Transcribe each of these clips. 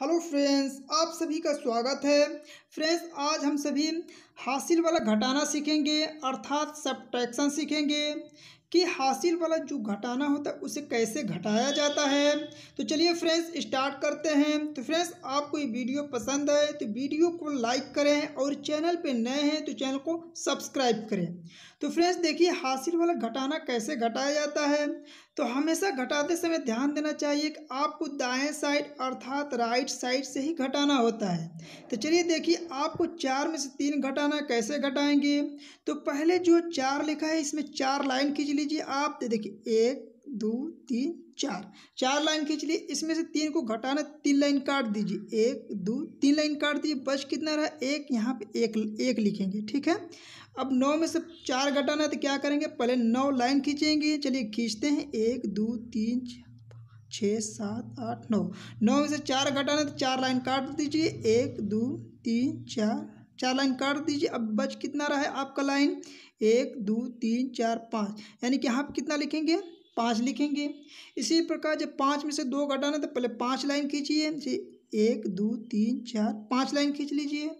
hello friends आप सभी का स्वागत है फ्रेंड्स आज हम सभी हासिल वाला घटाना सीखेंगे अर्थात सब सीखेंगे कि हासिल वाला जो घटाना होता है उसे कैसे घटाया जाता है तो चलिए फ्रेंड्स स्टार्ट करते हैं तो फ्रेंड्स आपको ये वीडियो पसंद आए तो वीडियो को लाइक करें और चैनल पे नए हैं तो चैनल को सब्सक्राइब करें तो फ्रेंड्स देखिए हासिल वाला घटाना कैसे घटाया जाता है तो हमेशा घटाते समय ध्यान देना चाहिए कि आपको दाएँ साइड अर्थात राइट साइड से ही घटाना होता है तो चलिए देखिए आपको चार में से तीन घटाना कैसे घटाएँगे तो पहले जो चार लिखा है इसमें चार लाइन खींच लीजिए आप तो देखिए एक दो तीन चार चार लाइन खींच लिए इसमें से तीन को घटाना तीन लाइन काट दीजिए एक दो तीन लाइन काट दीजिए बस कितना रहा एक यहाँ पे एक एक लिखेंगे ठीक है अब नौ में से चार घटाना है तो क्या करेंगे पहले नौ लाइन खींचेंगे चलिए खींचते हैं एक दो तीन छः सात आठ नौ नौ में से चार घटाना है तो चार लाइन काट दीजिए एक दो तीन चार चार लाइन काट दीजिए अब बच कितना रहा है आपका लाइन एक दो तीन चार पाँच यानी कि आप कितना लिखेंगे पाँच लिखेंगे इसी प्रकार जब पाँच में से दो घटाना तो पहले पाँच लाइन खींचिए एक दो तीन चार पाँच लाइन खींच लीजिए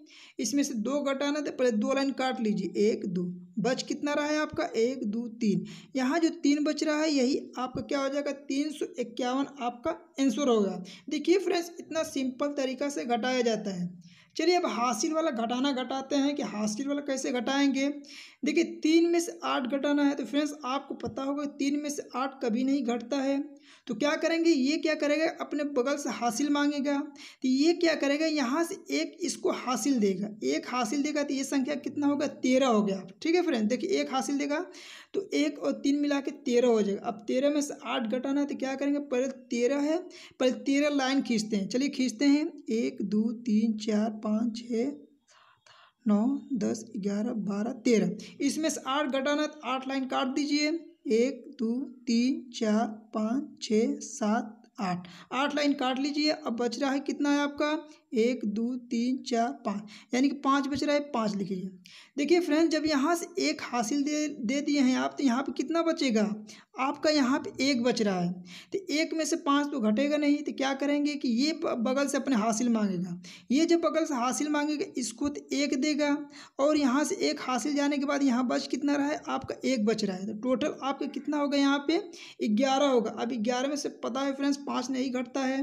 इसमें से दो घटाना तो पहले दो लाइन काट लीजिए एक दो बच कितना रहा है आपका एक दो तीन यहाँ जो तीन बच रहा है यही आपका क्या हो जाएगा तीन सौ इक्यावन आपका आंसर होगा देखिए फ्रेंड्स इतना सिंपल तरीका से घटाया जाता है चलिए अब हासिल वाला घटाना घटाते हैं कि हासिल वाला कैसे घटाएंगे देखिए तीन में से आठ घटाना है तो फ्रेंड्स आपको पता होगा तीन में से आठ कभी नहीं घटता है तो क्या करेंगे ये क्या करेगा अपने बगल से हासिल मांगेगा तो ये क्या करेगा यहाँ से एक इसको हासिल देगा एक हासिल देगा तो ये संख्या कितना होगा तेरह हो गया ठीक है फ्रेंड देखिए एक हासिल देगा तो एक और तीन मिला के तेरह हो जाएगा अब तेरह में से आठ घटाना है तो क्या करेंगे पहले तेरह है पहले तेरह लाइन खींचते हैं चलिए खींचते हैं एक दो तीन चार पाँच पाँच छः नौ दस ग्यारह बारह तेरह इसमें से आठ घटाना तो आठ लाइन काट दीजिए एक दो तीन चार पाँच छः सात आठ आठ लाइन काट लीजिए अब बच रहा है कितना है आपका एक दो तीन चार पाँच यानी कि पाँच बच रहा है पाँच लिखिए देखिए फ्रेंड जब यहाँ से एक हासिल दे दे दिए हैं आप तो यहाँ पे कितना बचेगा आपका यहाँ पे एक बच रहा है तो एक में से पाँच तो घटेगा नहीं तो क्या करेंगे कि ये बगल से अपने हासिल मांगेगा ये जब बगल से हासिल मांगेगा इसको तो एक देगा और यहाँ से एक हासिल जाने के बाद यहाँ बच कितना रहा है आपका एक बच रहा है तो टोटल आपका कितना होगा यहाँ पर ग्यारह होगा अब ग्यारह में से पता है फ्रेंड्स पाँच नहीं घटता है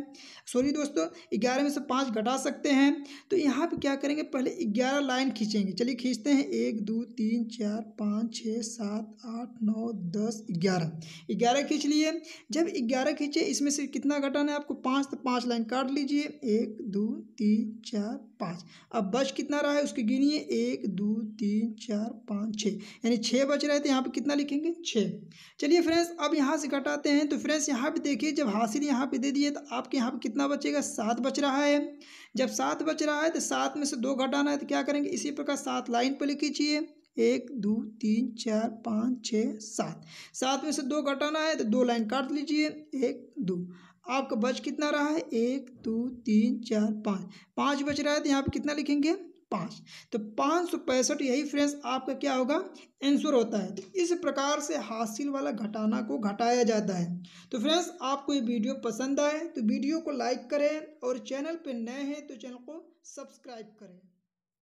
सॉरी दोस्तों ग्यारह में से पाँच घटा सकते हैं तो यहाँ पे क्या करेंगे पहले ग्यारह लाइन खींचेंगे चलिए खींचते हैं एक दो तीन चार पाँच छः सात आठ नौ दस ग्यारह ग्यारह खींच लिए जब ग्यारह खींचे इसमें से कितना घटाना है आपको पाँच तो पाँच लाइन काट लीजिए एक दो तीन चार पाँच अब बच कितना रहा है उसकी गिनिए एक दो तीन चार पाँच छः यानी छः बच रहे थे यहाँ पर कितना लिखेंगे छः चलिए फ्रेंड्स अब यहाँ से घटाते हैं तो फ्रेंड्स यहाँ पर देखिए जब हासिल यहाँ यहाँ पे दे दिए तो आपके यहाँ पे कितना बचेगा सात बच रहा है जब सात बच रहा है तो सात में से दो घटाना है तो क्या करेंगे इसी प्रकार सात लाइन पर लिख लीजिए एक दो तीन चार पाँच छः सात सात में से दो घटाना है तो दो लाइन काट लीजिए एक दो आपका बच कितना रहा है एक दो तीन चार पाँच पाँच बच रहा है तो यहाँ पर कितना लिखेंगे पाँच तो पाँच सौ पैंसठ यही फ्रेंड्स आपका क्या होगा आंसर होता है तो इस प्रकार से हासिल वाला घटाना को घटाया जाता है तो फ्रेंड्स आपको ये वीडियो पसंद आए तो वीडियो को लाइक करें और चैनल पर नए हैं तो चैनल को सब्सक्राइब करें